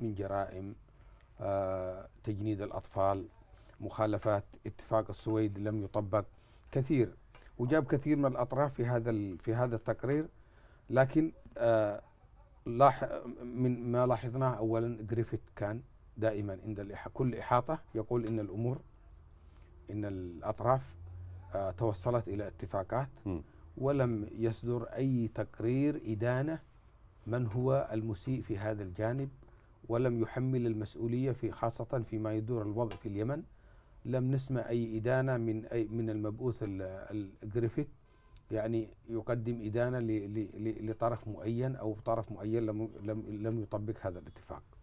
من جرائم آه، تجنيد الأطفال مخالفات اتفاق السويد لم يطبق كثير وجاب كثير من الأطراف في هذا في هذا التقرير لكن آه، من ما لاحظناه أولا جريفيث كان دائما عند كل إحاطة يقول إن الأمور إن الأطراف آه، توصلت إلى اتفاقات ولم يصدر أي تقرير إدانة من هو المسيء في هذا الجانب ولم يحمل المسؤولية في خاصة فيما يدور الوضع في اليمن لم نسمع أي إدانة من أي من المبعوث الجريفيث يعني يقدم إدانة لطرف معين أو طرف معين لم لم يطبق هذا الاتفاق